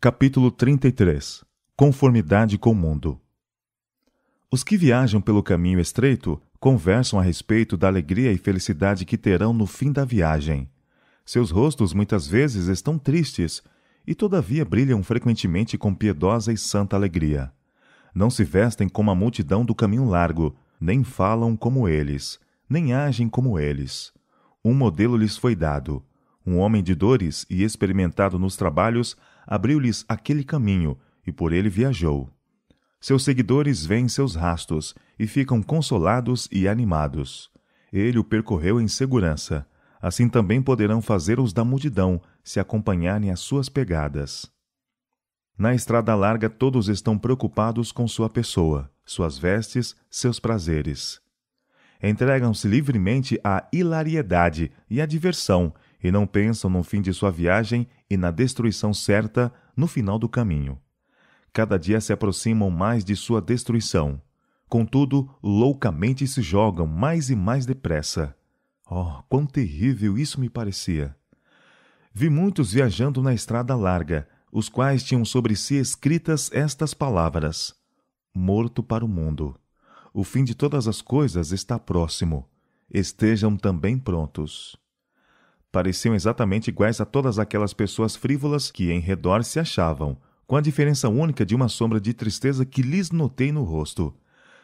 Capítulo 33 Conformidade com o mundo. Os que viajam pelo caminho estreito conversam a respeito da alegria e felicidade que terão no fim da viagem. Seus rostos muitas vezes estão tristes e todavia brilham frequentemente com piedosa e santa alegria. Não se vestem como a multidão do caminho largo, nem falam como eles, nem agem como eles. Um modelo lhes foi dado, um homem de dores e experimentado nos trabalhos, abriu-lhes aquele caminho e por ele viajou. Seus seguidores veem seus rastos e ficam consolados e animados. Ele o percorreu em segurança. Assim também poderão fazer os da multidão se acompanharem as suas pegadas. Na estrada larga, todos estão preocupados com sua pessoa, suas vestes, seus prazeres. Entregam-se livremente à hilariedade e à diversão e não pensam no fim de sua viagem e na destruição certa no final do caminho. Cada dia se aproximam mais de sua destruição. Contudo, loucamente se jogam mais e mais depressa. Oh, quão terrível isso me parecia! Vi muitos viajando na estrada larga, os quais tinham sobre si escritas estas palavras: Morto para o mundo. O fim de todas as coisas está próximo. Estejam também prontos pareciam exatamente iguais a todas aquelas pessoas frívolas que em redor se achavam, com a diferença única de uma sombra de tristeza que lhes notei no rosto.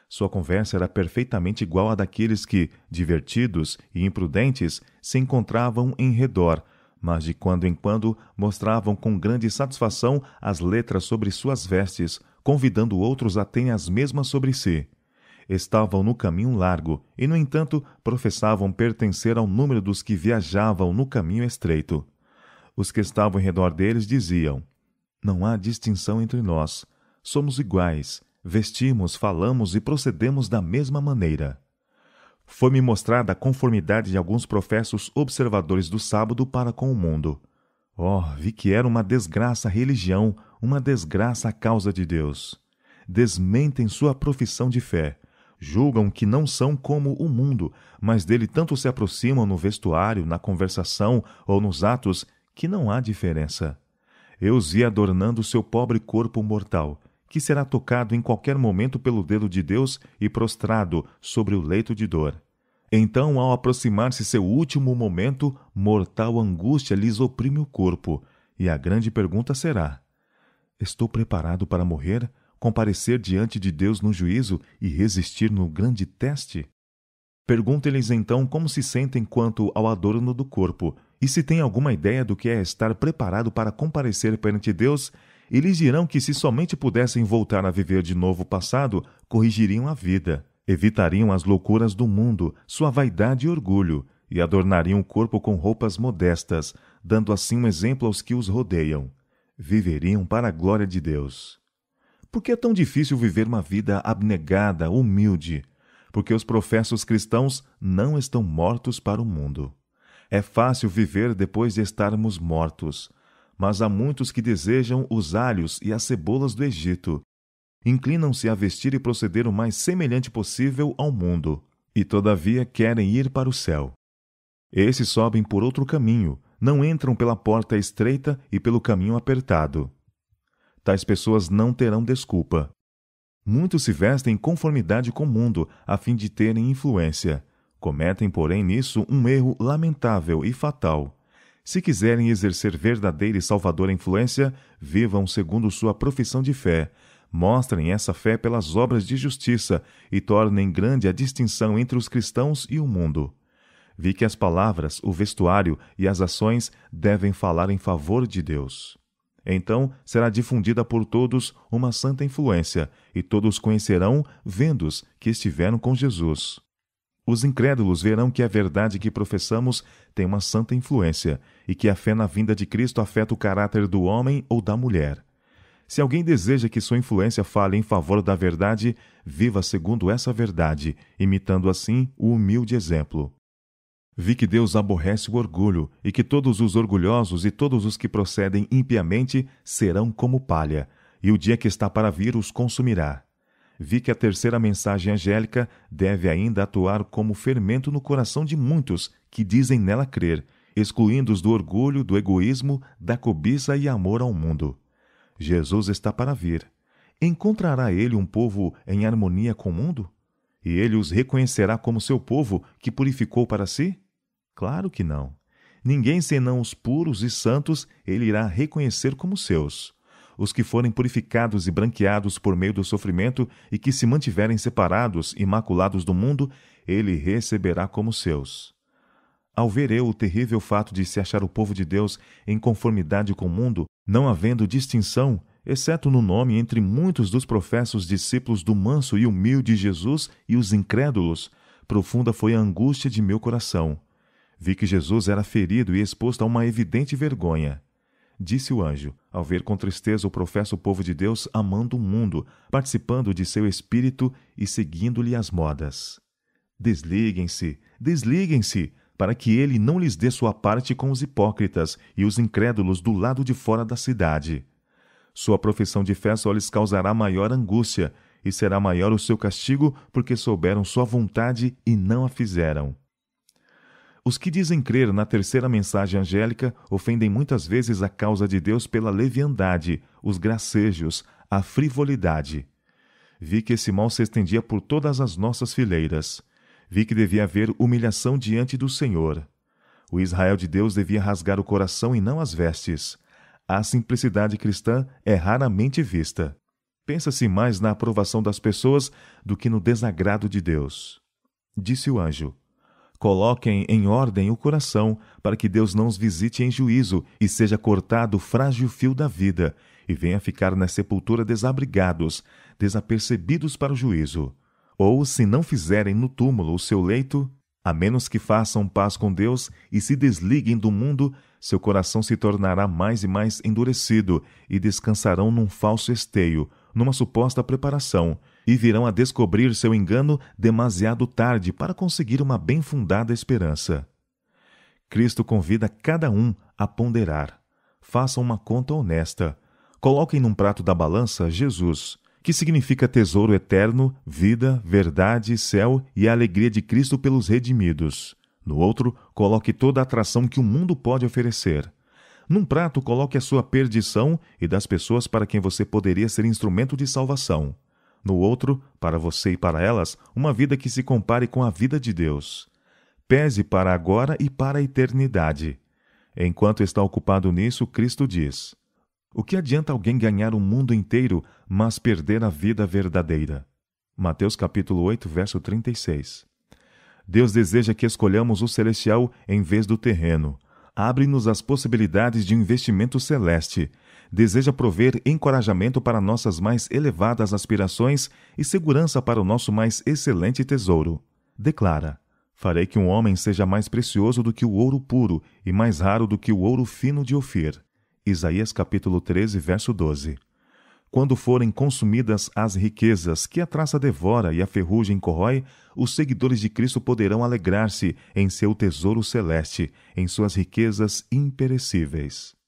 Sua conversa era perfeitamente igual à daqueles que, divertidos e imprudentes, se encontravam em redor, mas de quando em quando mostravam com grande satisfação as letras sobre suas vestes, convidando outros a terem as mesmas sobre si estavam no caminho largo e, no entanto, professavam pertencer ao número dos que viajavam no caminho estreito. Os que estavam em redor deles diziam: Não há distinção entre nós, somos iguais, vestimos, falamos e procedemos da mesma maneira. Foi-me mostrada a conformidade de alguns professos observadores do sábado para com o mundo. Oh, vi que era uma desgraça a religião, uma desgraça a causa de Deus desmentem sua profissão de fé. Julgam que não são como o mundo, mas dele tanto se aproximam no vestuário, na conversação ou nos atos que não há diferença. Eu os vi adornando seu pobre corpo mortal, que será tocado em qualquer momento pelo dedo de Deus e prostrado sobre o leito de dor. Então, ao aproximar-se seu último momento, mortal angústia lhes oprime o corpo, e a grande pergunta será: Estou preparado para morrer? comparecer diante de Deus no juízo e resistir no grande teste? Pergunte-lhes então como se sentem quanto ao adorno do corpo e se têm alguma ideia do que é estar preparado para comparecer perante Deus, Eles dirão que se somente pudessem voltar a viver de novo o passado, corrigiriam a vida, evitariam as loucuras do mundo, sua vaidade e orgulho, e adornariam o corpo com roupas modestas, dando assim um exemplo aos que os rodeiam. Viveriam para a glória de Deus. Por que é tão difícil viver uma vida abnegada, humilde? Porque os professos cristãos não estão mortos para o mundo. É fácil viver depois de estarmos mortos, mas há muitos que desejam os alhos e as cebolas do Egito. Inclinam-se a vestir e proceder o mais semelhante possível ao mundo, e todavia querem ir para o céu. Esses sobem por outro caminho, não entram pela porta estreita e pelo caminho apertado tais pessoas não terão desculpa. Muitos se vestem em conformidade com o mundo, a fim de terem influência. Cometem, porém, nisso um erro lamentável e fatal. Se quiserem exercer verdadeira e salvadora influência, vivam segundo sua profissão de fé. Mostrem essa fé pelas obras de justiça e tornem grande a distinção entre os cristãos e o mundo. Vi que as palavras, o vestuário e as ações devem falar em favor de Deus. Então será difundida por todos uma santa influência, e todos conhecerão, vendo-os, que estiveram com Jesus. Os incrédulos verão que a verdade que professamos tem uma santa influência e que a fé na vinda de Cristo afeta o caráter do homem ou da mulher. Se alguém deseja que sua influência fale em favor da verdade, viva segundo essa verdade, imitando assim o humilde exemplo. Vi que Deus aborrece o orgulho e que todos os orgulhosos e todos os que procedem impiamente serão como palha, e o dia que está para vir os consumirá. Vi que a terceira mensagem angélica deve ainda atuar como fermento no coração de muitos que dizem nela crer, excluindo-os do orgulho, do egoísmo, da cobiça e amor ao mundo. Jesus está para vir. Encontrará ele um povo em harmonia com o mundo? E ele os reconhecerá como seu povo que purificou para si? Claro que não. Ninguém senão os puros e santos ele irá reconhecer como seus. Os que forem purificados e branqueados por meio do sofrimento e que se mantiverem separados, imaculados do mundo, ele receberá como seus. Ao ver eu o terrível fato de se achar o povo de Deus em conformidade com o mundo, não havendo distinção, exceto no nome entre muitos dos professos discípulos do manso e humilde Jesus e os incrédulos, profunda foi a angústia de meu coração Vi que Jesus era ferido e exposto a uma evidente vergonha. Disse o anjo, ao ver com tristeza o professo povo de Deus amando o mundo, participando de seu espírito e seguindo-lhe as modas. Desliguem-se, desliguem-se, para que ele não lhes dê sua parte com os hipócritas e os incrédulos do lado de fora da cidade. Sua profissão de fé só lhes causará maior angústia, e será maior o seu castigo porque souberam sua vontade e não a fizeram. Os que dizem crer na terceira mensagem angélica ofendem muitas vezes a causa de Deus pela leviandade, os gracejos, a frivolidade. Vi que esse mal se estendia por todas as nossas fileiras. Vi que devia haver humilhação diante do Senhor. O Israel de Deus devia rasgar o coração e não as vestes. A simplicidade cristã é raramente vista. Pensa-se mais na aprovação das pessoas do que no desagrado de Deus. Disse o anjo: Coloquem em ordem o coração, para que Deus não os visite em juízo e seja cortado o frágil fio da vida, e venha ficar na sepultura desabrigados, desapercebidos para o juízo. Ou, se não fizerem no túmulo o seu leito, a menos que façam paz com Deus e se desliguem do mundo, seu coração se tornará mais e mais endurecido e descansarão num falso esteio, numa suposta preparação, e virão a descobrir seu engano demasiado tarde para conseguir uma bem fundada esperança. Cristo convida cada um a ponderar. Façam uma conta honesta. Coloquem num prato da balança Jesus, que significa tesouro eterno, vida, verdade, céu e a alegria de Cristo pelos redimidos. No outro, coloque toda a atração que o mundo pode oferecer. Num prato, coloque a sua perdição e das pessoas para quem você poderia ser instrumento de salvação no outro, para você e para elas, uma vida que se compare com a vida de Deus. Pese para agora e para a eternidade. Enquanto está ocupado nisso, Cristo diz: O que adianta alguém ganhar o mundo inteiro, mas perder a vida verdadeira? Mateus capítulo 8, verso 36. Deus deseja que escolhamos o celestial em vez do terreno, abre-nos as possibilidades de investimento celeste. Deseja prover encorajamento para nossas mais elevadas aspirações e segurança para o nosso mais excelente tesouro. Declara: Farei que um homem seja mais precioso do que o ouro puro e mais raro do que o ouro fino de Ofir. Isaías capítulo 13, verso 12. Quando forem consumidas as riquezas que a traça devora e a ferrugem corrói, os seguidores de Cristo poderão alegrar-se em seu tesouro celeste, em suas riquezas imperecíveis.